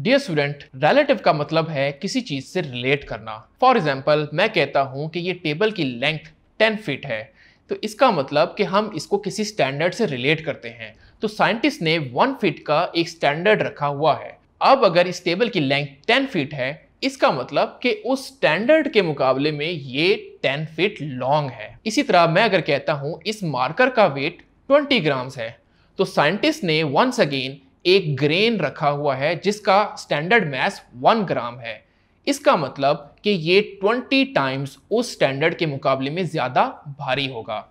Dear student relative का मतलब है किसी चीज से रिलेट करना फॉर एग्जाम्पल मैं कहता हूँ कि ये टेबल की लेंथ टेन फीट है तो इसका मतलब कि हम इसको किसी स्टैंडर्ड से रिलेट करते हैं तो साइंटिस्ट ने वन फीट का एक स्टैंडर्ड रखा हुआ है अब अगर इस टेबल की लेंथ टेन फीट है इसका मतलब कि उस स्टैंडर्ड के मुकाबले में ये टेन फीट लॉन्ग है इसी तरह मैं अगर कहता हूँ इस मार्कर का वेट ट्वेंटी ग्राम्स है तो साइंटिस्ट ने वंस अगेन एक ग्रेन रखा हुआ है जिसका स्टैंडर्ड मैस वन ग्राम है इसका मतलब कि ये ट्वेंटी टाइम्स उस स्टैंडर्ड के मुकाबले में ज़्यादा भारी होगा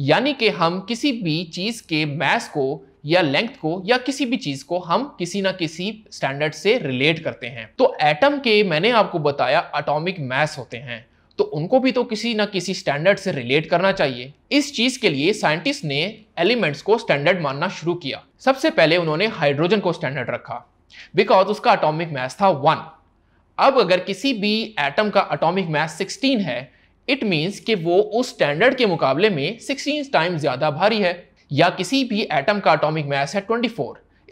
यानी कि हम किसी भी चीज़ के मैस को या लेंथ को या किसी भी चीज़ को हम किसी ना किसी स्टैंडर्ड से रिलेट करते हैं तो एटम के मैंने आपको बताया अटोमिक मैस होते हैं तो उनको भी तो किसी ना किसी स्टैंडर्ड से रिलेट करना चाहिए इस चीज के लिए साइंटिस्ट ने एलिमेंट्स को स्टैंडर्ड मानना शुरू किया सबसे पहले उन्होंने हाइड्रोजन को स्टैंडर्ड रखा बिकॉज उसका अटोमिक मैस था वन अब अगर किसी भी एटम का अटोमिक मैस सिक्सटीन है इट मीन्स कि वो उस स्टैंडर्ड के मुकाबले में सिक्सटीन टाइम ज़्यादा भारी है या किसी भी एटम का अटोमिक मैस है ट्वेंटी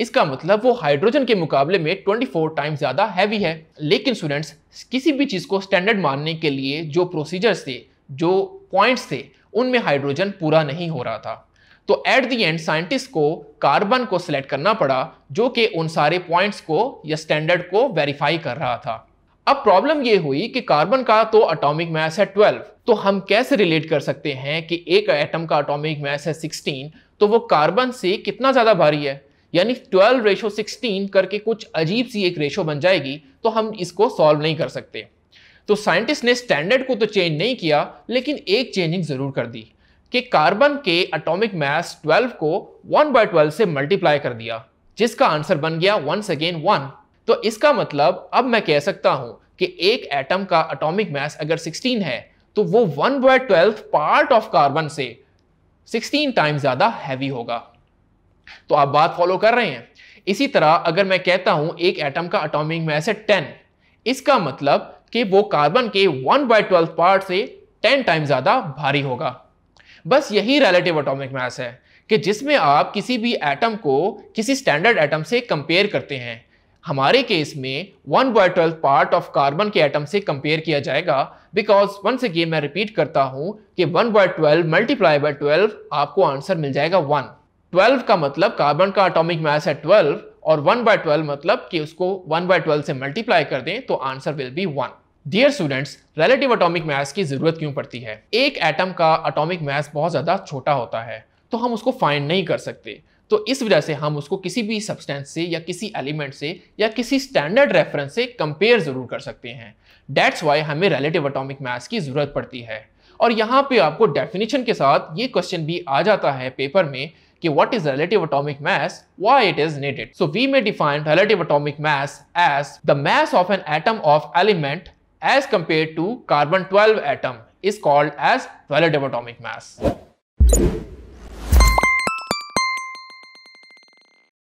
इसका मतलब वो हाइड्रोजन के मुकाबले में 24 टाइम्स ज़्यादा हैवी है लेकिन स्टूडेंट्स किसी भी चीज़ को स्टैंडर्ड मानने के लिए जो प्रोसीजर्स थे जो पॉइंट्स थे उनमें हाइड्रोजन पूरा नहीं हो रहा था तो एट दी एंड साइंटिस्ट को कार्बन को सिलेक्ट करना पड़ा जो कि उन सारे पॉइंट्स को या स्टैंडर्ड को वेरीफाई कर रहा था अब प्रॉब्लम ये हुई कि कार्बन का तो अटोमिक मैस है 12 तो हम कैसे रिलेट कर सकते हैं कि एक एटम का अटोमिक मैस है 16 तो वो कार्बन से कितना ज़्यादा भारी है यानी 12 रेशो 16 करके कुछ अजीब सी एक रेशो बन जाएगी तो हम इसको सॉल्व नहीं कर सकते तो साइंटिस्ट ने स्टैंडर्ड को तो चेंज नहीं किया लेकिन एक चेंजिंग ज़रूर कर दी कि कार्बन के अटोमिक मैस 12 को 1 बाय ट्वेल्व से मल्टीप्लाई कर दिया जिसका आंसर बन गया वंस अगेन वन तो इसका मतलब अब मैं कह सकता हूं कि एक एटम का अटोमिक मैस अगर 16 है तो वो 1 by twelve part of carbon से 16 टाइम ज़्यादा हैवी होगा तो आप बात फॉलो कर रहे हैं इसी तरह अगर मैं कहता हूं एक एटम का अटोमिक मैस है टेन इसका मतलब कि वो कार्बन के वन बाय ट्वेल्थ पार्ट से टेन टाइम ज़्यादा भारी होगा बस यही रिलेटिव अटोमिक मैस है कि जिसमें आप किसी भी एटम को किसी स्टैंडर्ड एटम से कंपेयर करते हैं हमारे केस में one by twelfth part of carbon के एटम से कंपेयर किया जाएगा बिकॉज वन से मैं रिपीट करता हूं कि one by twelve multiply by twelve आपको आंसर मिल जाएगा वन ट्वेल्व का मतलब कार्बन का अटोमिक मास है ट्वेल्व और वन बाय ट्वेल्व मतलब कि उसको वन बाय ट्वेल्व से मल्टीप्लाई कर दें तो answer will be one dear students relative atomic mass की जरूरत क्यों पड़ती है एक एटम का अटोमिक मास बहुत ज़्यादा छोटा होता है तो हम उसको फाइंड नहीं कर सकते तो इस वजह से हम उसको किसी भी सब्सटेंस से या किसी एलिमेंट से या किसी स्टैंडर्ड रेफरेंस से कंपेयर ज़रूर कर सकते हैं डेट्स वाई हमें रिलेटिव अटोमिक मास की ज़रूरत पड़ती है और यहाँ पे आपको डेफिनेशन के साथ ये क्वेश्चन भी आ जाता है पेपर में okay, what is relative atomic mass, why it is needed. So we may define relative atomic mass as the mass of an atom of element as compared to carbon 12 atom is called as relative atomic mass.